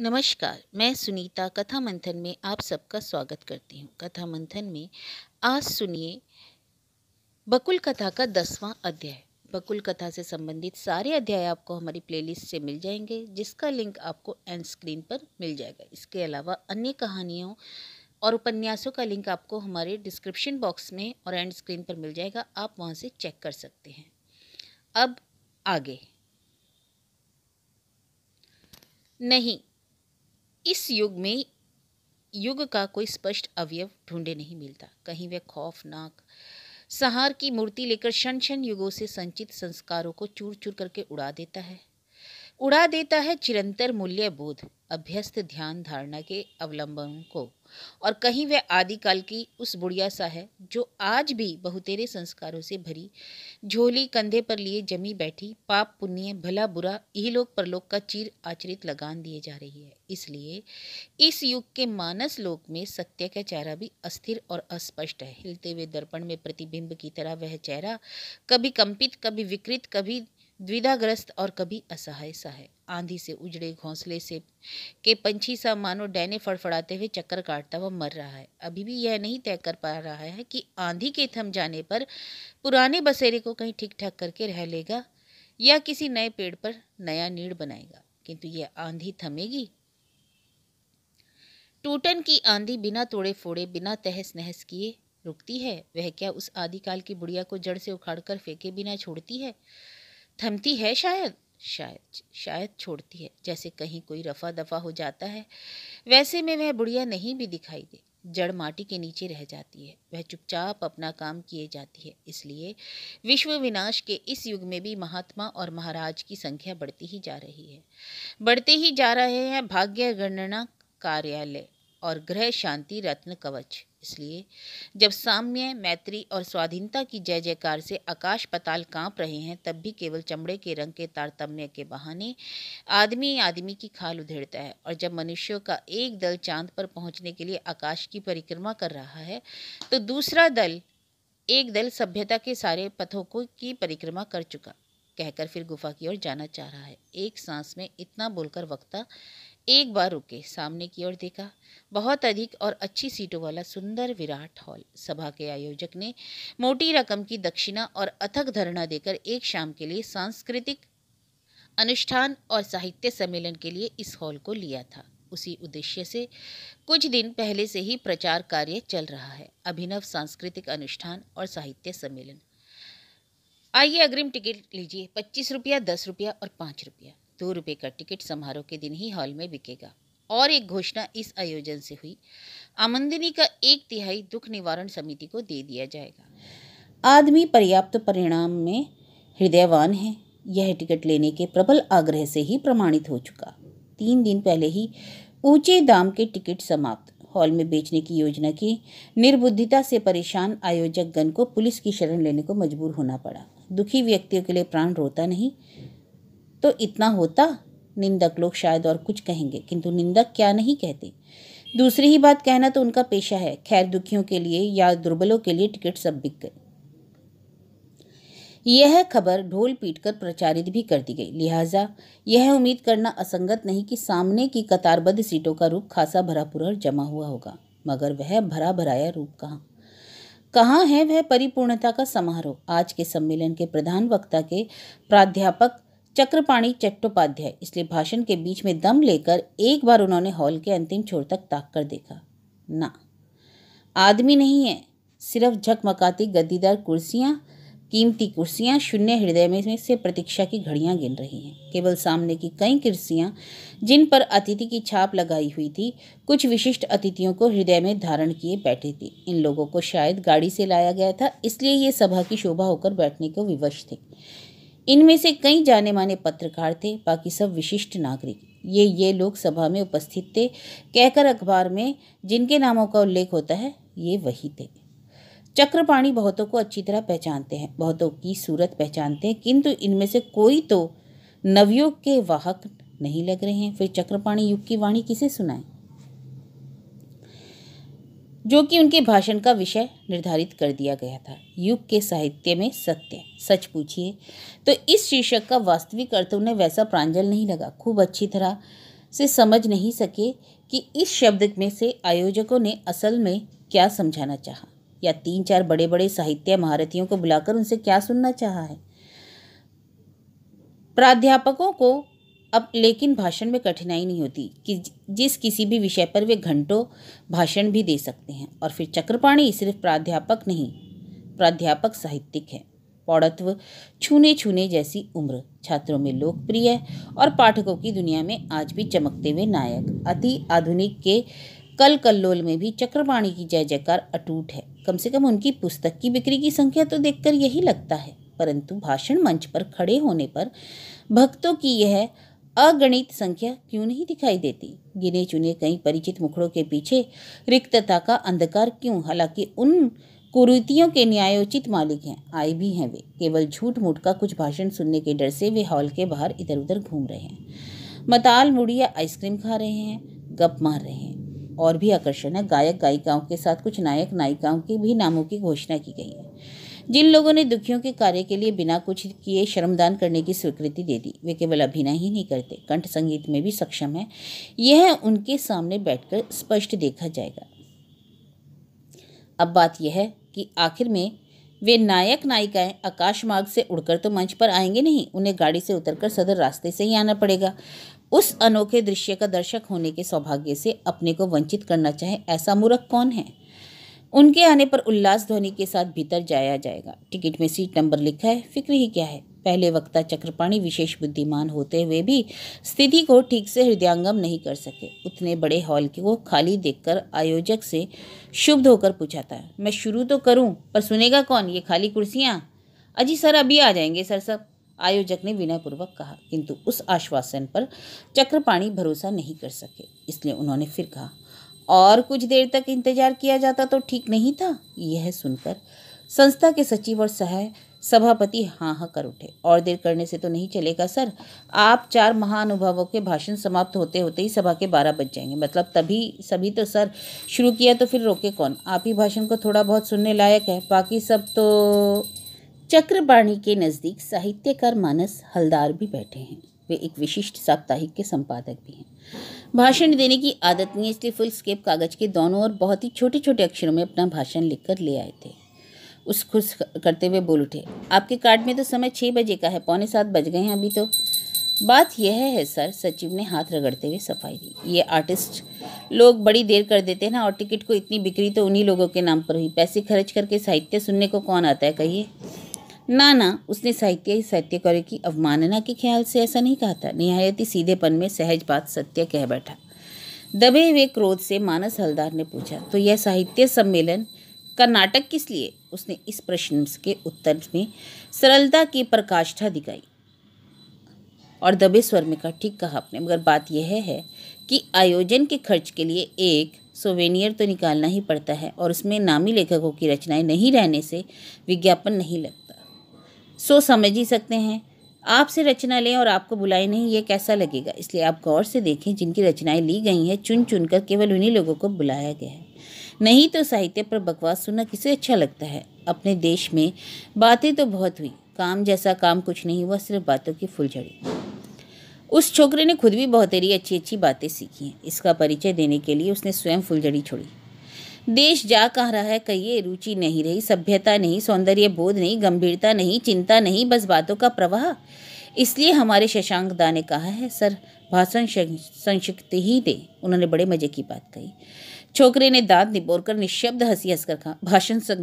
नमस्कार मैं सुनीता कथा मंथन में आप सबका स्वागत करती हूँ कथा मंथन में आज सुनिए बकुल कथा का दसवां अध्याय बकुल कथा से संबंधित सारे अध्याय आपको हमारी प्लेलिस्ट से मिल जाएंगे जिसका लिंक आपको एंड स्क्रीन पर मिल जाएगा इसके अलावा अन्य कहानियों और उपन्यासों का लिंक आपको हमारे डिस्क्रिप्शन बॉक्स में और एंड स्क्रीन पर मिल जाएगा आप वहाँ से चेक कर सकते हैं अब आगे नहीं इस युग में युग का कोई स्पष्ट अवयव ढूंढे नहीं मिलता कहीं वह खौफनाक सहार की मूर्ति लेकर क्षण क्षण युगों से संचित संस्कारों को चूर चूर करके उड़ा देता है उड़ा देता है चिरंतर मूल्य बोध अभ्यस्त ध्यान धारणा के अवलंबन को और कहीं वह आदिकाल की उस बुढ़िया सा है जो आज भी बहुतेरे संस्कारों से भरी झोली कंधे पर लिए जमी बैठी पाप पुण्य भला बुरा इहलोक परलोक का चीर आचरित लगान दिए जा रही है इसलिए इस युग के मानस लोक में सत्य का चेहरा भी अस्थिर और अस्पष्ट है हिलते हुए दर्पण में प्रतिबिंब की तरह वह चेहरा कभी कंपित कभी विकृत कभी द्विधाग्रस्त और कभी असहाय सा है आंधी से उजड़े घोंसले से के पंछी सा मानो डैने फड़फड़ाते हुए चक्कर काटता हुआ मर रहा है अभी भी यह नहीं तय कर पा रहा है कि आंधी के थम जाने पर पुराने बसेरे को कहीं ठीक ठाक करके रह लेगा या किसी नए पेड़ पर नया नीड़ बनाएगा किंतु यह आंधी थमेगी टूटन की आंधी बिना तोड़े फोड़े बिना तहस नहस किए रुकती है वह क्या उस आदिकाल की बुढ़िया को जड़ से उखाड़कर फेंके बिना छोड़ती है थमती है शायद शायद शायद छोड़ती है जैसे कहीं कोई रफा दफा हो जाता है वैसे में वह बुढ़िया नहीं भी दिखाई दे जड़ माटी के नीचे रह जाती है वह चुपचाप अपना काम किए जाती है इसलिए विश्व विनाश के इस युग में भी महात्मा और महाराज की संख्या बढ़ती ही जा रही है बढ़ते ही जा रहे हैं भाग्य गणना कार्यालय और ग्रह शांति रत्न कवच इसलिए जब साम्य मैत्री और स्वाधीनता की जय जयकार से आकाश पताल कांप रहे हैं तब भी केवल चमड़े के रंग के तारतम्य के बहाने आदमी आदमी की खाल उधेड़ता है और जब मनुष्यों का एक दल चांद पर पहुंचने के लिए आकाश की परिक्रमा कर रहा है तो दूसरा दल एक दल सभ्यता के सारे पथों को की परिक्रमा कर चुका कहकर फिर गुफा की ओर जाना चाह रहा है एक सांस में इतना बोलकर वक्ता एक बार रुके सामने की ओर देखा बहुत अधिक और अच्छी सीटों वाला सुंदर विराट हॉल सभा के आयोजक ने मोटी रकम की दक्षिणा और अथक धरना देकर एक शाम के लिए सांस्कृतिक अनुष्ठान और साहित्य सम्मेलन के लिए इस हॉल को लिया था उसी उद्देश्य से कुछ दिन पहले से ही प्रचार कार्य चल रहा है अभिनव सांस्कृतिक अनुष्ठान और साहित्य सम्मेलन आइए अग्रिम टिकट लीजिए पच्चीस रुपया दस रुपया और पाँच रुपया दो रुपये का टिकट समारोह के दिन ही हॉल में बिकेगा और एक घोषणा इस आयोजन से हुई आमंदनी का एक तिहाई दुख निवारण समिति को दे दिया जाएगा आदमी पर्याप्त परिणाम में हृदयवान है यह टिकट लेने के प्रबल आग्रह से ही प्रमाणित हो चुका तीन दिन पहले ही ऊंचे दाम के टिकट समाप्त हॉल में बेचने की योजना की निर्बुद्धिता से परेशान आयोजक गण को पुलिस की शरण लेने को मजबूर होना पड़ा दुखी व्यक्तियों के लिए प्राण रोता नहीं तो इतना होता निंदक लोग शायद और कुछ कहेंगे किंतु निंदक क्या नहीं कहते दूसरी ही बात कहना तो उनका पेशा है खैर दुखियों के लिए या दुर्बलों के लिए टिकट सब बिक गए यह खबर ढोल कर प्रचारित भी कर दी गई लिहाजा यह उम्मीद करना असंगत नहीं कि सामने की कतारबद्ध सीटों का रूप खासा भरा पूरा जमा हुआ होगा मगर वह भरा भराया रूप कहाँ कहाँ है वह परिपूर्णता का समारोह आज के सम्मेलन के प्रधान वक्ता के प्राध्यापक चक्रपाणी चट्टोपाध्याय इसलिए भाषण के बीच में दम लेकर एक बार उन्होंने हॉल के अंतिम छोर तक ताक कर देखा ना आदमी नहीं है सिर्फ झकमकाती गद्दीदार कुर्सियाँ कीमती कुर्सियाँ शून्य हृदय में से प्रतीक्षा की घड़ियाँ गिन रही हैं केवल सामने की कई कुर्सियाँ जिन पर अतिथि की छाप लगाई हुई थी कुछ विशिष्ट अतिथियों को हृदय में धारण किए बैठी थी इन लोगों को शायद गाड़ी से लाया गया था इसलिए ये सभा की शोभा होकर बैठने को विवश थे इनमें से कई जाने माने पत्रकार थे बाकी सब विशिष्ट नागरिक ये ये लोग सभा में उपस्थित थे कहकर अखबार में जिनके नामों का उल्लेख होता है ये वही थे चक्रपाणी बहुतों को अच्छी तरह पहचानते हैं बहुतों की सूरत पहचानते हैं किंतु इनमें से कोई तो नवयुग के वाहक नहीं लग रहे हैं फिर चक्रपाणी युग की वाणी किसे सुनाएं जो कि उनके भाषण का विषय निर्धारित कर दिया गया था युग के साहित्य में सत्य सच पूछिए तो इस शीर्षक का वास्तविक अर्थ उन्हें वैसा प्रांजल नहीं लगा खूब अच्छी तरह से समझ नहीं सके कि इस शब्द में से आयोजकों ने असल में क्या समझाना चाहा या तीन चार बड़े बड़े साहित्य महारथियों को बुलाकर उनसे क्या सुनना चाहा है प्राध्यापकों को अब लेकिन भाषण में कठिनाई नहीं होती कि जिस किसी भी विषय पर वे घंटों भाषण भी दे सकते हैं और फिर चक्रपाणी सिर्फ प्राध्यापक नहीं प्राध्यापक साहित्यिक है पौड़त्व छूने छूने जैसी उम्र छात्रों में लोकप्रिय और पाठकों की दुनिया में आज भी चमकते हुए नायक अति आधुनिक के कल कल्लोल में भी चक्रपाणी की जय जयकार अटूट है कम से कम उनकी पुस्तक की बिक्री की संख्या तो देखकर यही लगता है परंतु भाषण मंच पर खड़े होने पर भक्तों की यह अगणित संख्या क्यों नहीं दिखाई देती गिने चुने कई परिचित मुखड़ों के पीछे रिक्तता का अंधकार क्यों हालांकि उन कुरीतियों के न्यायोचित मालिक हैं आए भी हैं वे केवल झूठ मूठ का कुछ भाषण सुनने के डर से वे हॉल के बाहर इधर उधर घूम रहे हैं मताल मुड़िया आइसक्रीम खा रहे हैं गप मार रहे हैं और भी आकर्षण है गायक गायिकाओं के साथ कुछ नायक नायिकाओं के भी नामों की घोषणा की गई है जिन लोगों ने दुखियों के कार्य के लिए बिना कुछ किए श्रमदान करने की स्वीकृति दे दी वे केवल अभिनय ही नहीं करते कंठ संगीत में भी सक्षम है यह उनके सामने बैठकर स्पष्ट देखा जाएगा अब बात यह है कि आखिर में वे नायक नायिकाएं आकाश मार्ग से उड़कर तो मंच पर आएंगे नहीं उन्हें गाड़ी से उतरकर सदर रास्ते से ही आना पड़ेगा उस अनोखे दृश्य का दर्शक होने के सौभाग्य से अपने को वंचित करना चाहे ऐसा मूर्ख कौन है उनके आने पर उल्लास ध्वनि के साथ भीतर जाया जाएगा टिकट में सीट नंबर लिखा है फिक्र ही क्या है पहले वक्ता चक्रपाणी विशेष बुद्धिमान होते हुए भी स्थिति को ठीक से हृदयांगम नहीं कर सके उतने बड़े हॉल को खाली देखकर आयोजक से शुभ होकर पूछा था मैं शुरू तो करूं पर सुनेगा कौन ये खाली कुर्सियाँ अजी सर अभी आ जाएंगे सर सब आयोजक ने विनयपूर्वक कहा किंतु उस आश्वासन पर चक्रपाणी भरोसा नहीं कर सके इसलिए उन्होंने फिर कहा और कुछ देर तक इंतजार किया जाता तो ठीक नहीं था यह सुनकर संस्था के सचिव और सहाय सभापति हाँ हाँ कर उठे और देर करने से तो नहीं चलेगा सर आप चार महानुभावों के भाषण समाप्त होते होते ही सभा के बारह बज जाएंगे मतलब तभी सभी तो सर शुरू किया तो फिर रोके कौन आप ही भाषण को थोड़ा बहुत सुनने लायक है बाकी सब तो चक्रवाणी के नज़दीक साहित्यकार मानस हलदार भी बैठे हैं वे एक विशिष्ट साप्ताहिक के संपादक भी हैं भाषण देने की आदत नहीं इसलिए फुल स्केप कागज के दोनों ओर बहुत ही छोटे छोटे अक्षरों में अपना भाषण लिखकर ले आए थे उस खुश करते हुए बोल उठे आपके कार्ड में तो समय छः बजे का है पौने सात बज गए हैं अभी तो बात यह है सर सचिव ने हाथ रगड़ते हुए सफाई दी ये आर्टिस्ट लोग बड़ी देर कर देते हैं ना और टिकट को इतनी बिक्री तो उन्हीं लोगों के नाम पर हुई पैसे खर्च करके साहित्य सुनने को कौन आता है कहिए ना उसने साहित्य सत्य कर की अवमानना के ख्याल से ऐसा नहीं कहा था निहायत ही सीधेपन में सहज बात सत्य कह बैठा दबे हुए क्रोध से मानस हलदार ने पूछा तो यह साहित्य सम्मेलन का नाटक किस लिए उसने इस प्रश्न के उत्तर में सरलता की प्रकाष्ठा दिखाई और दबे स्वर में कहा ठीक कहा आपने मगर बात यह है कि आयोजन के खर्च के लिए एक सोवेनियर तो निकालना ही पड़ता है और उसमें नामी लेखकों की रचनाएं नहीं रहने से विज्ञापन नहीं लगता सो समझ ही सकते हैं आपसे रचना लें और आपको बुलाए नहीं ये कैसा लगेगा इसलिए आप गौर से देखें जिनकी रचनाएं ली गई हैं चुन चुन कर केवल उन्हीं लोगों को बुलाया गया है नहीं तो साहित्य पर बकवास सुनना किसे अच्छा लगता है अपने देश में बातें तो बहुत हुई काम जैसा काम कुछ नहीं हुआ सिर्फ बातों की फुलझड़ी उस छोकरे ने खुद भी बहुत ही अच्छी अच्छी बातें सीखी हैं इसका परिचय देने के लिए उसने स्वयं फुलझड़ी छोड़ी देश जा कह रहा है कहिए रुचि नहीं रही सभ्यता नहीं सौंदर्य बोध नहीं गंभीरता नहीं चिंता नहीं बस बातों का प्रवाह इसलिए हमारे शशांक दा ने कहा है सर भाषण संक्षिप्त ही दे उन्होंने बड़े मज़े की बात कही છોકરીને દાંત ની બોરકર નિશ્ચયદ હસી હસકર કા ભાષણ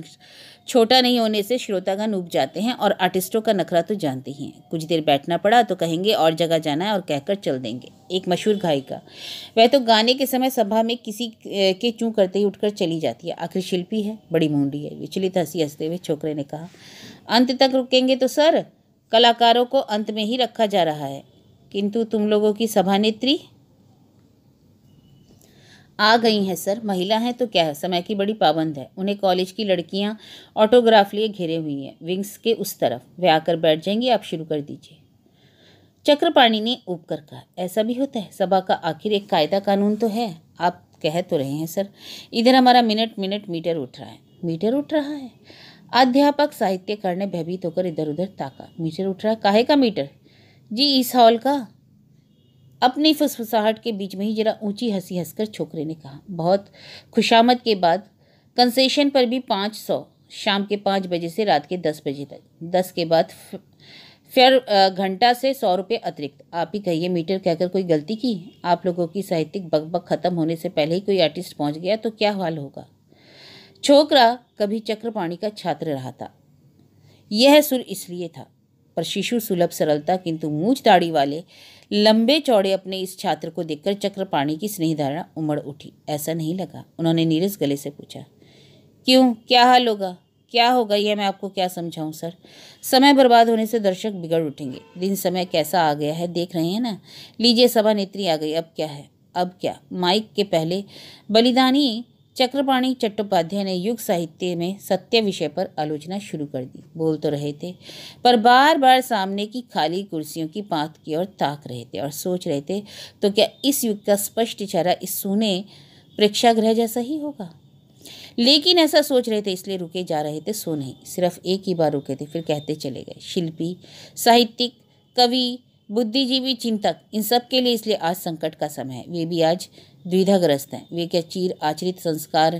છોટા નહીં હોને સે શ્રોતાગા નૂક જાતે હે ઓર આર્ટિસ્ટો કા નખરા તો જાનતે હી કુછ દેર બેઠના પડા તો કહેંગે ઓર જગહ જાના હે ઓર કહેકર ચલ દેંગે એક મશૂર ગાય કા વહ તો ગાન કે સમય સભા મેં કિસી કે ચૂં કરતે હી ઉઠકર ચલી જાતી હે આખરી શિલ્પી હે બડી મુંડી હે વિચલિત હસી હસતે મેં છોકરીને કહા અંત તક રુકંગે તો સર કલાકારો કો અંત મેં હી રખા જા રહા હે કિંતુ તુમ લોગો કી સભા નેત્રી आ गई हैं सर महिला हैं तो क्या है समय की बड़ी पाबंद है उन्हें कॉलेज की लड़कियां ऑटोग्राफ लिए घिरे हुई हैं विंग्स के उस तरफ वे आकर बैठ जाएंगी आप शुरू कर दीजिए चक्रपाणी ने ऊब कर कहा ऐसा भी होता है सभा का आखिर एक कायदा कानून तो है आप कह तो रहे हैं सर इधर हमारा मिनट मिनट मीटर उठ रहा है मीटर उठ रहा है अध्यापक साहित्यकार ने भयभीत होकर इधर उधर ताका मीटर उठ रहा है काहे का मीटर जी इस हॉल का अपनी फुसफुसाहट के बीच में ही जरा ऊंची हंसी हंसकर छोकरे ने कहा बहुत खुशामद के बाद कंसेशन पर भी पाँच सौ शाम के पाँच बजे से रात के दस बजे तक दस के बाद फिर घंटा से सौ रुपये अतिरिक्त आप ही कहिए मीटर कहकर कोई गलती की आप लोगों की साहित्यिक बकबक ख़त्म होने से पहले ही कोई आर्टिस्ट पहुंच गया तो क्या हाल होगा छोकरा कभी चक्रपाणी का छात्र रहा था यह सुर इसलिए था पर शिशु सुलभ सरलता किंतु मूछ दाढ़ी वाले लंबे चौड़े अपने इस छात्र को देखकर चक्रपाणी की धारणा उमड़ उठी ऐसा नहीं लगा उन्होंने नीरज गले से पूछा क्यों क्या हाल होगा क्या होगा यह मैं आपको क्या समझाऊं सर समय बर्बाद होने से दर्शक बिगड़ उठेंगे दिन समय कैसा आ गया है देख रहे हैं ना लीजिए सभा नेत्री आ गई अब क्या है अब क्या माइक के पहले बलिदानी चक्रपाणी चट्टोपाध्याय ने युग साहित्य में सत्य विषय पर आलोचना शुरू कर दी बोल तो रहे थे पर बार बार सामने की खाली कुर्सियों की पात की ओर ताक रहे थे और सोच रहे थे तो क्या इस युग का स्पष्ट इशारा इस सोने प्रेक्षागृह जैसा ही होगा लेकिन ऐसा सोच रहे थे इसलिए रुके जा रहे थे सो नहीं सिर्फ एक ही बार रुके थे फिर कहते चले गए शिल्पी साहित्यिक कवि बुद्धिजीवी चिंतक इन सब के लिए इसलिए आज संकट का समय है वे भी आज द्विधाग्रस्त हैं वे क्या चीर आचरित संस्कार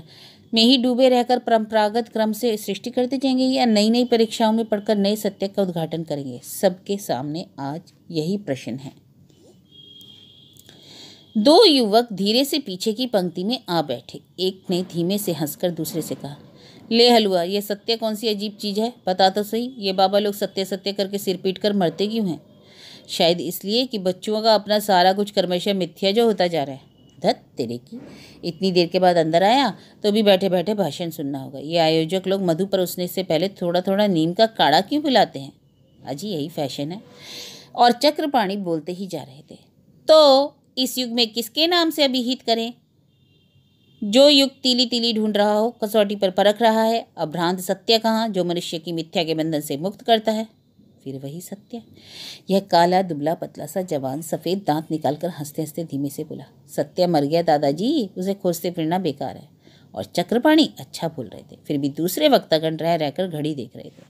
में ही डूबे रहकर परंपरागत क्रम से सृष्टि करते जाएंगे या नई नई परीक्षाओं में पढ़कर नए सत्य का उद्घाटन करेंगे सबके सामने आज यही प्रश्न है दो युवक धीरे से पीछे की पंक्ति में आ बैठे एक ने धीमे से हंसकर दूसरे से कहा ले हलवा ये सत्य कौन सी अजीब चीज़ है पता तो सही ये बाबा लोग सत्य सत्य करके सिर पीट कर मरते क्यों हैं शायद इसलिए कि बच्चों का अपना सारा कुछ कर्मशय मिथ्या जो होता जा रहा है धत तेरे की इतनी देर के बाद अंदर आया तो भी बैठे बैठे भाषण सुनना होगा ये आयोजक लोग मधु पर उसने से पहले थोड़ा थोड़ा नीम का काढ़ा क्यों पिलाते हैं अजी यही फैशन है और चक्रपाणी बोलते ही जा रहे थे तो इस युग में किसके नाम से अभिहित करें जो युग तीली तीली ढूंढ रहा हो कसौटी पर परख रहा है अभ्रांत सत्य कहाँ जो मनुष्य की मिथ्या के बंधन से मुक्त करता है फिर वही सत्य यह काला दुबला पतला सा जवान सफ़ेद दांत निकालकर हंसते हंसते धीमे से बोला सत्य मर गया दादाजी उसे खोजते फिरना बेकार है और चक्रपाणी अच्छा बोल रहे थे फिर भी दूसरे वक्ता गण रह रहकर घड़ी देख रहे थे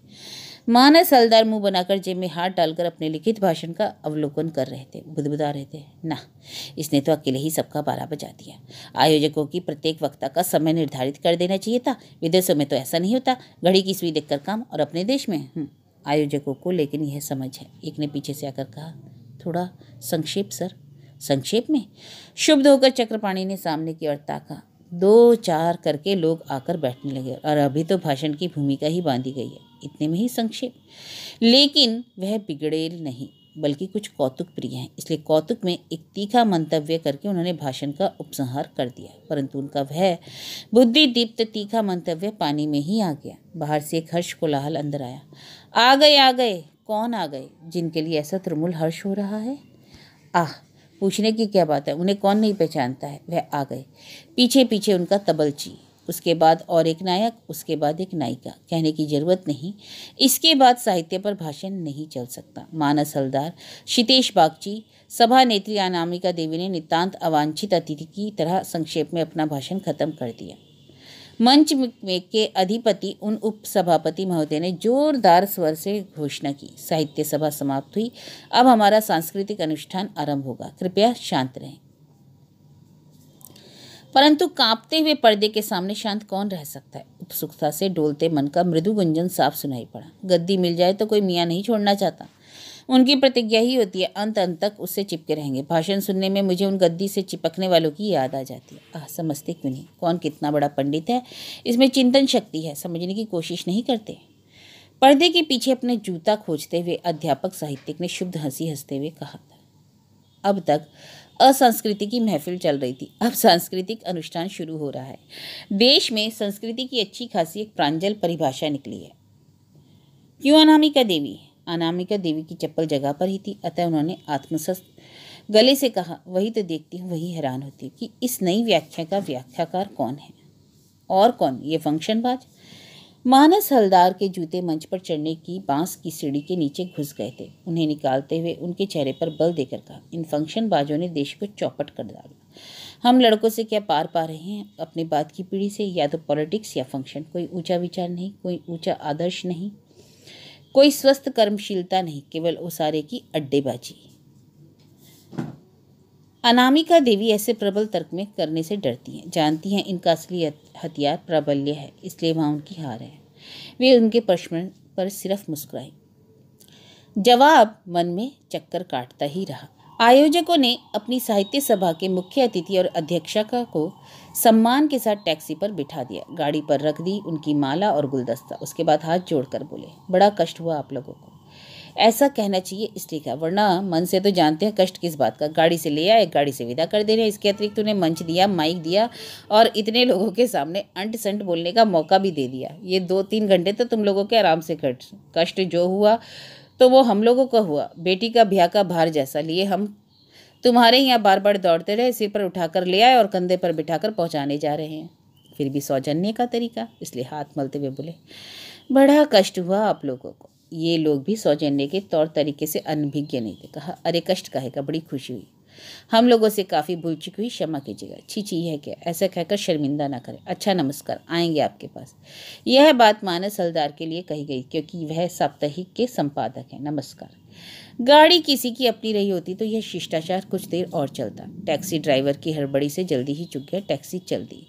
मानस हलदार मुंह बनाकर जेब में हाथ डालकर अपने लिखित भाषण का अवलोकन कर रहे थे बुदबुदा रहे थे ना इसने तो अकेले ही सबका बारा बजा दिया आयोजकों की प्रत्येक वक्ता का समय निर्धारित कर देना चाहिए था विदेशों में तो ऐसा नहीं होता घड़ी की सुई देखकर काम और अपने देश में हम्म। आयोजकों को लेकिन यह समझ है एक ने पीछे से आकर कहा थोड़ा संक्षेप सर संक्षेप में शुभ होकर चक्रपाणी ने सामने की ओर ताका दो चार करके लोग आकर बैठने लगे और अभी तो भाषण की भूमिका ही बांधी गई है इतने में ही संक्षेप लेकिन वह बिगड़ेल नहीं बल्कि कुछ कौतुक प्रिय हैं इसलिए कौतुक में एक तीखा मंतव्य करके उन्होंने भाषण का उपसंहार कर दिया परंतु उनका वह बुद्धि दीप्त तीखा मंतव्य पानी में ही आ गया बाहर से एक हर्ष कोलाहल अंदर आया आ गए आ गए कौन आ गए जिनके लिए ऐसा तुरमुल हर्ष हो रहा है आह पूछने की क्या बात है उन्हें कौन नहीं पहचानता है वह आ गए पीछे पीछे उनका तबलची उसके बाद और एक नायक उसके बाद एक नायिका कहने की जरूरत नहीं इसके बाद साहित्य पर भाषण नहीं चल सकता मानस हलदार शितेश बागची सभा नेत्री अनामिका देवी ने नितांत अवांछित अतिथि की तरह संक्षेप में अपना भाषण खत्म कर दिया मंच में के अधिपति उन उपसभापति महोदय ने जोरदार स्वर से घोषणा की साहित्य सभा समाप्त हुई अब हमारा सांस्कृतिक अनुष्ठान आरंभ होगा कृपया शांत रहें परंतु कांपते हुए पर्दे के सामने शांत कौन रह सकता है उत्सुकता से डोलते मन का मृदु गुंजन साफ सुनाई पड़ा गद्दी मिल जाए तो कोई मियाँ नहीं छोड़ना चाहता उनकी प्रतिज्ञा ही होती है अंत अंत तक उससे चिपके रहेंगे भाषण सुनने में मुझे उन गद्दी से चिपकने वालों की याद आ जाती है आह समझते क्यों नहीं कौन कितना बड़ा पंडित है इसमें चिंतन शक्ति है समझने की कोशिश नहीं करते पर्दे के पीछे अपने जूता खोजते हुए अध्यापक साहित्यिक ने शुद्ध हंसी हंसते हुए कहा था अब तक असंस्कृति की महफिल चल रही थी अब सांस्कृतिक अनुष्ठान शुरू हो रहा है देश में संस्कृति की अच्छी खासी एक प्रांजल परिभाषा निकली है क्यों अनामिका देवी अनामिका देवी की चप्पल जगह पर ही थी अतः उन्होंने आत्मसस्त गले से कहा वही तो देखती हूँ वही हैरान होती हूँ कि इस नई व्याख्या का व्याख्याकार कौन है और कौन ये फंक्शनबाज मानस हलदार के जूते मंच पर चढ़ने की बांस की सीढ़ी के नीचे घुस गए थे उन्हें निकालते हुए उनके चेहरे पर बल देकर कहा इन फंक्शन बाजों ने देश को चौपट कर डाला हम लड़कों से क्या पार पा रहे हैं अपने बाद की पीढ़ी से या तो पॉलिटिक्स या फंक्शन कोई ऊंचा विचार नहीं कोई ऊंचा आदर्श नहीं कोई स्वस्थ कर्मशीलता नहीं केवल ओसारे की अड्डेबाजी अनामिका देवी ऐसे प्रबल तर्क में करने से डरती हैं जानती हैं इनका असली हथियार प्राबल्य है इसलिए वहाँ उनकी हार है वे उनके प्रश्न पर सिर्फ मुस्कुराई जवाब मन में चक्कर काटता ही रहा आयोजकों ने अपनी साहित्य सभा के मुख्य अतिथि और अध्यक्षका को सम्मान के साथ टैक्सी पर बिठा दिया गाड़ी पर रख दी उनकी माला और गुलदस्ता उसके बाद हाथ जोड़कर बोले बड़ा कष्ट हुआ आप लोगों को ऐसा कहना चाहिए इसलिए क्या वरना मन से तो जानते हैं कष्ट किस बात का गाड़ी से ले आए गाड़ी से विदा कर दे रहे हैं इसके अतिरिक्त उन्हें मंच दिया माइक दिया और इतने लोगों के सामने अंट संट बोलने का मौका भी दे दिया ये दो तीन घंटे तो तुम लोगों के आराम से कट कष्ट जो हुआ तो वो हम लोगों का हुआ बेटी का भ्या का भार जैसा लिए हम तुम्हारे यहाँ बार बार दौड़ते रहे सिर पर उठाकर ले आए और कंधे पर बिठाकर पहुँचाने जा रहे हैं फिर भी सौजन्य का तरीका इसलिए हाथ मलते हुए बोले बड़ा कष्ट हुआ आप लोगों को ये लोग भी सौजन्य के तौर तरीके से अनभिज्ञ नहीं थे कहा अरे कष्ट कहेगा बड़ी खुशी हुई हम लोगों से काफ़ी भूल चुकी हुई क्षमा कीजिएगा छी छी है क्या ऐसा कहकर शर्मिंदा ना करें अच्छा नमस्कार आएंगे आपके पास यह बात मानस हलदार के लिए कही गई क्योंकि वह साप्ताहिक के संपादक हैं नमस्कार गाड़ी किसी की अपनी रही होती तो यह शिष्टाचार कुछ देर और चलता टैक्सी ड्राइवर की हड़बड़ी से जल्दी ही चुक गया टैक्सी चल दी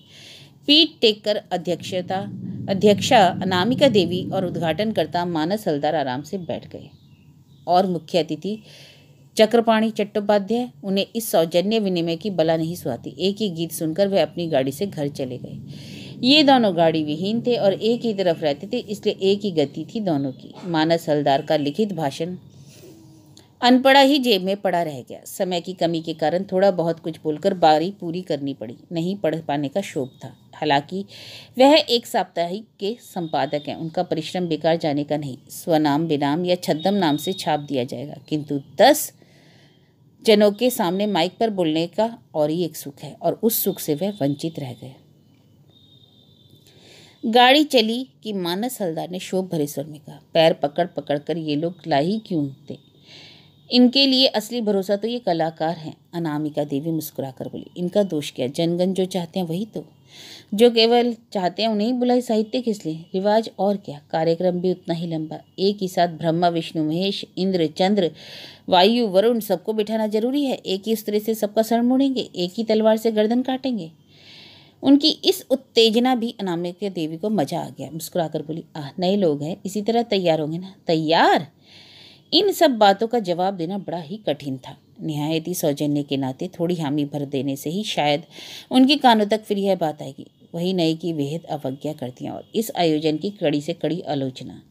पीठ टेक कर अध्यक्षता अध्यक्षा अनामिका देवी और उद्घाटनकर्ता मानस हलदार आराम से बैठ गए और मुख्य अतिथि चक्रपाणी चट्टोपाध्याय उन्हें इस सौजन्य विनिमय की बला नहीं सुहाती एक ही गीत सुनकर वह अपनी गाड़ी से घर चले गए ये दोनों गाड़ी विहीन थे और एक ही तरफ रहते थे इसलिए एक ही गति थी दोनों की मानस हलदार का लिखित भाषण अनपढ़ा ही जेब में पड़ा रह गया समय की कमी के कारण थोड़ा बहुत कुछ बोलकर बारी पूरी करनी पड़ी नहीं पढ़ पाने का शोभ था हालांकि वह एक साप्ताहिक के संपादक हैं उनका परिश्रम बेकार जाने का नहीं स्वनाम बेनाम या छद्म नाम से छाप दिया जाएगा किंतु दस जनों के सामने माइक पर बोलने का और ही एक सुख है और उस सुख से वह वंचित रह गए गाड़ी चली कि मानस हलदार ने शोक भरे स्वर में कहा पैर पकड़ पकड़ कर ये लोग लाही क्यों थे इनके लिए असली भरोसा तो ये कलाकार हैं अनामिका देवी मुस्कुराकर बोली इनका दोष क्या जनगण जो चाहते हैं वही तो जो केवल चाहते हैं उन्हें बुलाई साहित्य किस लिए रिवाज और क्या कार्यक्रम भी उतना ही लंबा एक ही साथ ब्रह्मा विष्णु महेश इंद्र चंद्र वायु वरुण सबको बिठाना जरूरी है एक ही स्त्री से सबका शरण मुड़ेंगे एक ही तलवार से गर्दन काटेंगे उनकी इस उत्तेजना भी अनामिका देवी को मजा आ गया मुस्कुराकर बोली आह नए लोग हैं इसी तरह तैयार होंगे ना तैयार इन सब बातों का जवाब देना बड़ा ही कठिन था ही सौजन्य के नाते थोड़ी हामी भर देने से ही शायद उनके कानों तक फिर यह बात आएगी वही नए की बेहद अवज्ञा करती हैं और इस आयोजन की कड़ी से कड़ी आलोचना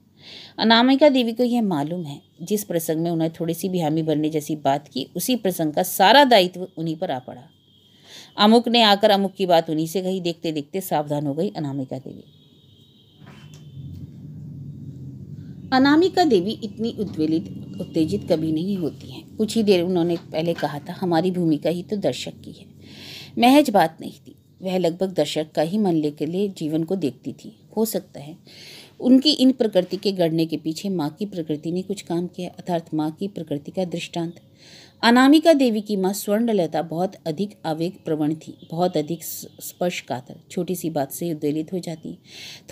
अनामिका देवी को यह मालूम है जिस प्रसंग में उन्हें थोड़ी सी भी हामी भरने जैसी बात की उसी प्रसंग का सारा दायित्व उन्हीं पर आ पड़ा अमुक ने आकर अमुक की बात उन्हीं से कही देखते देखते सावधान हो गई अनामिका देवी अनामिका देवी इतनी उद्वेलित उत्तेजित कभी नहीं होती हैं कुछ ही देर उन्होंने पहले कहा था हमारी भूमिका ही तो दर्शक की है महज बात नहीं थी वह लगभग दर्शक का ही मन लेकर लिए जीवन को देखती थी हो सकता है उनकी इन प्रकृति के गढ़ने के पीछे माँ की प्रकृति ने कुछ काम किया अर्थात माँ की प्रकृति का दृष्टांत अनामिका देवी की माँ स्वर्णलता बहुत अधिक आवेग प्रवण थी बहुत अधिक स्पर्श कातर छोटी सी बात से उद्वेलित हो जाती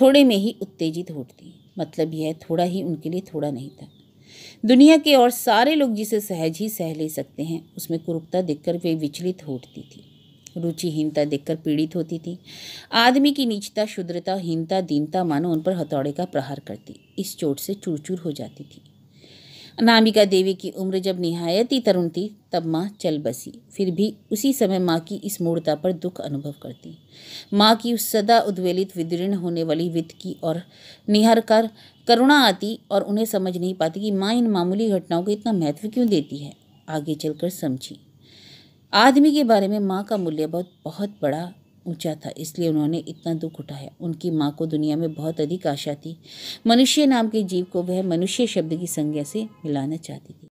थोड़े में ही उत्तेजित होती मतलब यह थोड़ा ही उनके लिए थोड़ा नहीं था दुनिया के और सारे लोग जिसे सहज ही सह ले सकते हैं उसमें कुरूपता देखकर वे विचलित होती थी रुचिहीनता देखकर पीड़ित होती थी आदमी की नीचता शुद्रता हीनता दीनता मानो उन पर हथौड़े का प्रहार करती इस चोट से चूर चूर हो जाती थी अनामिका देवी की उम्र जब निहायत ही तरुण थी तब माँ चल बसी फिर भी उसी समय माँ की इस मूर्ता पर दुख अनुभव करती माँ की उस सदा उद्वेलित विदीर्ण होने वाली वित्त की और निहर कर करुणा आती और उन्हें समझ नहीं पाती कि माँ इन मामूली घटनाओं को इतना महत्व क्यों देती है आगे चलकर समझी आदमी के बारे में माँ का मूल्यबोध बहुत बड़ा ऊंचा था इसलिए उन्होंने इतना दुख उठाया उनकी माँ को दुनिया में बहुत अधिक आशा थी मनुष्य नाम के जीव को वह मनुष्य शब्द की संज्ञा से मिलाना चाहती थी